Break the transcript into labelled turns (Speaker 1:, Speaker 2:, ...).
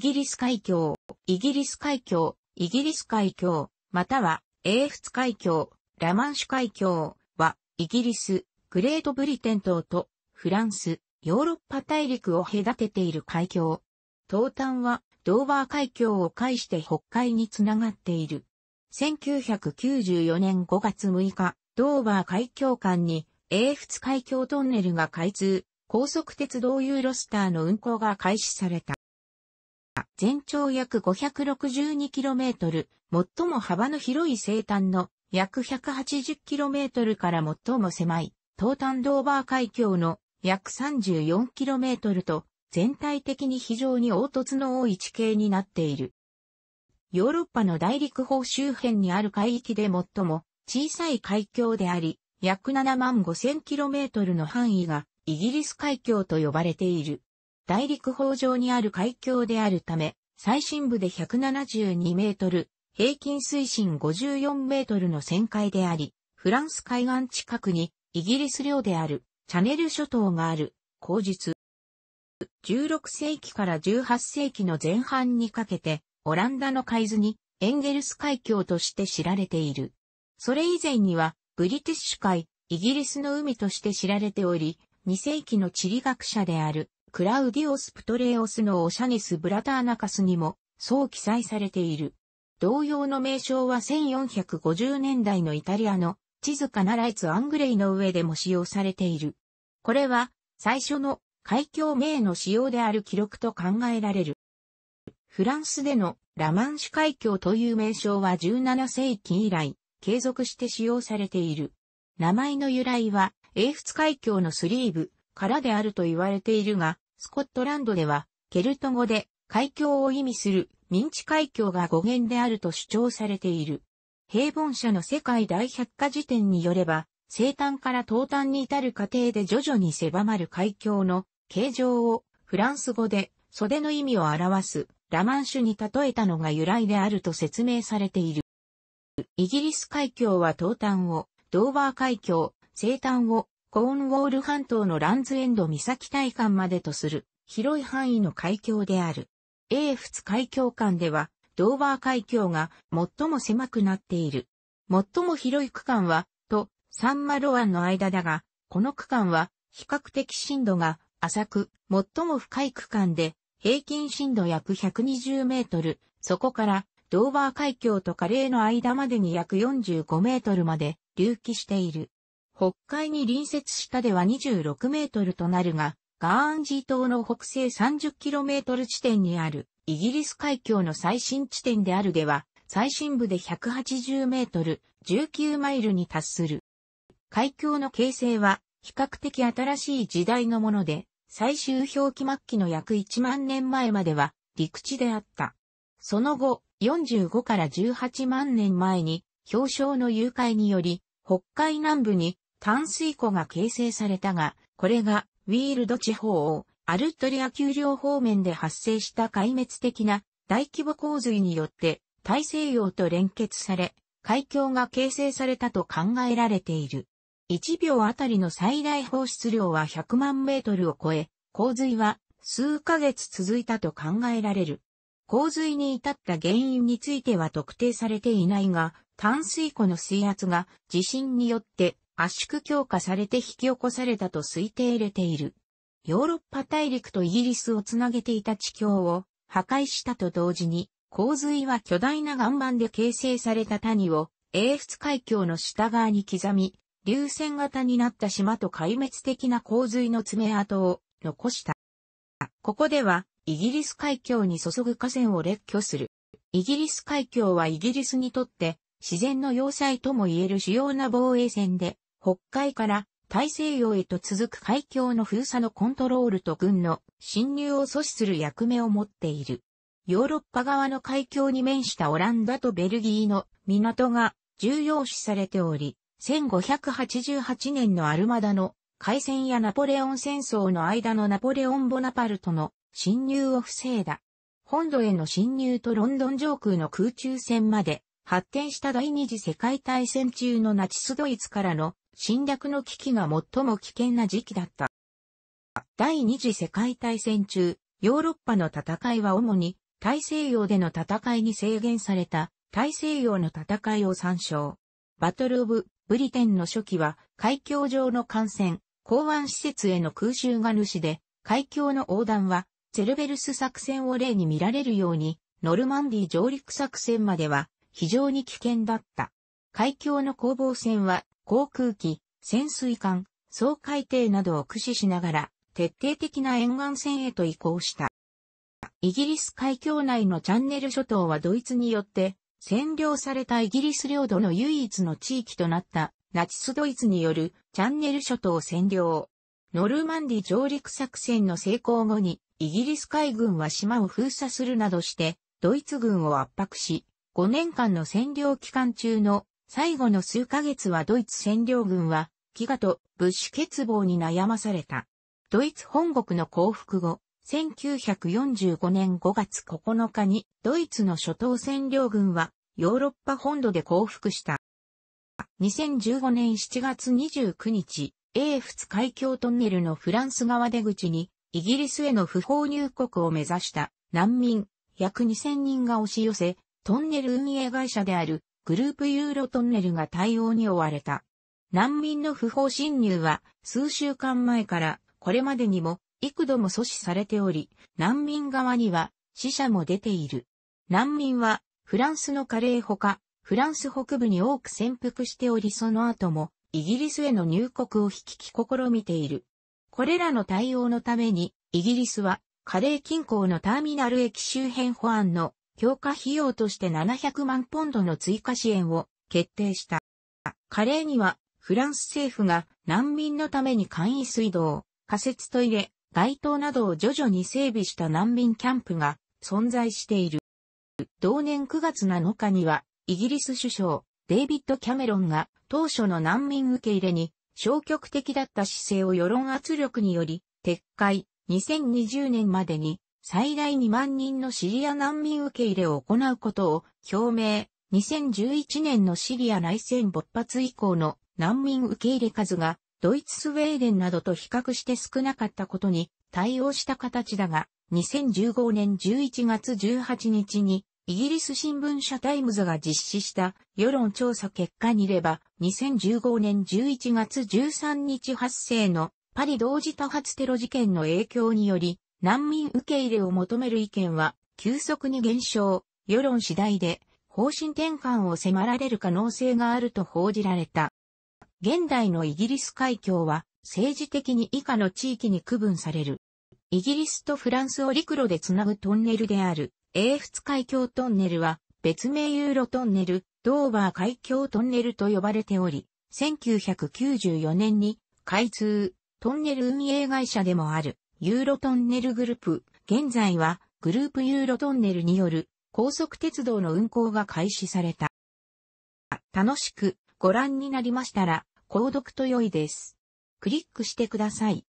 Speaker 1: ギリス海峡、イギリス海峡、イギリス海峡、または、英仏海峡、ラマンシュ海峡は、イギリス、グレートブリテン島と、フランス、ヨーロッパ大陸を隔てている海峡。東端は、ドーバー海峡を介して北海につながっている。1994年5月6日、ドーバー海峡間に、英仏海峡トンネルが開通、高速鉄道ユーロスターの運行が開始された。全長約 562km、最も幅の広い西端の約 180km から最も狭い東端ドーバー海峡の約 34km と全体的に非常に凹凸の多い地形になっている。ヨーロッパの大陸方周辺にある海域で最も小さい海峡であり、約7万 5000km の範囲がイギリス海峡と呼ばれている。大陸法上にある海峡であるため、最深部で172メートル、平均水深54メートルの旋回であり、フランス海岸近くにイギリス領であるチャネル諸島がある、口実。16世紀から18世紀の前半にかけて、オランダの海図にエンゲルス海峡として知られている。それ以前には、ブリティッシュ海、イギリスの海として知られており、2世紀の地理学者であるクラウディオス・プトレオスのオシャネス・ブラターナカスにも、そう記載されている。同様の名称は1450年代のイタリアの地図カナライツ・アングレイの上でも使用されている。これは最初の海峡名の使用である記録と考えられる。フランスでのラマンシュ海峡という名称は17世紀以来継続して使用されている。名前の由来は英仏海峡のスリーブ、からであると言われているが、スコットランドでは、ケルト語で、海峡を意味する、民地海峡が語源であると主張されている。平凡社の世界大百科事典によれば、生誕から東端に至る過程で徐々に狭まる海峡の形状をフランス語で袖の意味を表すラマンシュに例えたのが由来であると説明されている。イギリス海峡は東端を、ドーバー海峡、西端をコーンウォール半島のランズエンド岬大間までとする広い範囲の海峡である。英仏海峡間では、ドーバー海峡が最も狭くなっている。最も広い区間は、と、サンマロ湾の間だが、この区間は比較的深度が浅く、最も深い区間で、平均深度約120メートル、そこからドーバー海峡とカレーの間までに約45メートルまで隆起している。北海に隣接したでは26メートルとなるが、ガーンジー島の北西3 0トル地点にあるイギリス海峡の最新地点であるでは、最深部で180メートル、19マイルに達する。海峡の形成は比較的新しい時代のもので、最終氷期末期の約1万年前までは陸地であった。その後、45から18万年前に氷床の融解により、北海南部に淡水湖が形成されたが、これがウィールド地方をアルトリア丘陵方面で発生した壊滅的な大規模洪水によって大西洋と連結され、海峡が形成されたと考えられている。1秒あたりの最大放出量は100万メートルを超え、洪水は数ヶ月続いたと考えられる。洪水に至った原因については特定されていないが、淡水湖の水圧が地震によって圧縮強化されて引き起こされたと推定れている。ヨーロッパ大陸とイギリスをつなげていた地境を破壊したと同時に、洪水は巨大な岩盤で形成された谷を英仏海峡の下側に刻み、流線型になった島と壊滅的な洪水の爪痕を残した。ここでは、イギリス海峡に注ぐ河川を列挙する。イギリス海峡はイギリスにとって自然の要塞とも言える主要な防衛線で、北海から大西洋へと続く海峡の封鎖のコントロールと軍の侵入を阻止する役目を持っている。ヨーロッパ側の海峡に面したオランダとベルギーの港が重要視されており、1588年のアルマダの海戦やナポレオン戦争の間のナポレオン・ボナパルトの侵入を防いだ。本土への侵入とロンドン上空の空中戦まで発展した第二次世界大戦中のナチスドイツからの侵略の危機が最も危険な時期だった。第二次世界大戦中、ヨーロッパの戦いは主に大西洋での戦いに制限された大西洋の戦いを参照。バトル・オブ・ブリテンの初期は海峡上の艦船、港湾施設への空襲が主で、海峡の横断はゼルベルス作戦を例に見られるように、ノルマンディ上陸作戦までは非常に危険だった。海峡の攻防戦は航空機、潜水艦、総海艇などを駆使しながら、徹底的な沿岸線へと移行した。イギリス海峡内のチャンネル諸島はドイツによって占領されたイギリス領土の唯一の地域となったナチスドイツによるチャンネル諸島占領。ノルマンディ上陸作戦の成功後にイギリス海軍は島を封鎖するなどしてドイツ軍を圧迫し5年間の占領期間中の最後の数ヶ月はドイツ占領軍は、飢餓と物資欠乏に悩まされた。ドイツ本国の降伏後、1945年5月9日にドイツの初等占領軍はヨーロッパ本土で降伏した。2015年7月29日、英仏海峡トンネルのフランス側出口にイギリスへの不法入国を目指した難民約2000人が押し寄せ、トンネル運営会社であるグループユーロトンネルが対応に追われた。難民の不法侵入は数週間前からこれまでにも幾度も阻止されており、難民側には死者も出ている。難民はフランスのカレーほか、フランス北部に多く潜伏しておりその後もイギリスへの入国を引き試みている。これらの対応のためにイギリスはカレー近郊のターミナル駅周辺保安の強化費用として700万ポンドの追加支援を決定した。カレーにはフランス政府が難民のために簡易水道、仮設トイレ、街灯などを徐々に整備した難民キャンプが存在している。同年9月7日にはイギリス首相デイビッド・キャメロンが当初の難民受け入れに消極的だった姿勢を世論圧力により撤回2020年までに最大2万人のシリア難民受け入れを行うことを表明、2011年のシリア内戦勃発以降の難民受け入れ数がドイツスウェーデンなどと比較して少なかったことに対応した形だが、2015年11月18日にイギリス新聞社タイムズが実施した世論調査結果にれば、2015年11月13日発生のパリ同時多発テロ事件の影響により、難民受け入れを求める意見は急速に減少、世論次第で方針転換を迫られる可能性があると報じられた。現代のイギリス海峡は政治的に以下の地域に区分される。イギリスとフランスを陸路でつなぐトンネルである、英仏海峡トンネルは別名ユーロトンネル、ドーバー海峡トンネルと呼ばれており、1994年に開通、トンネル運営会社でもあるユーロトンネルグループ、現在はグループユーロトンネルによる高速鉄道の運行が開始された。楽しくご覧になりましたら、購読と良いです。クリックしてください。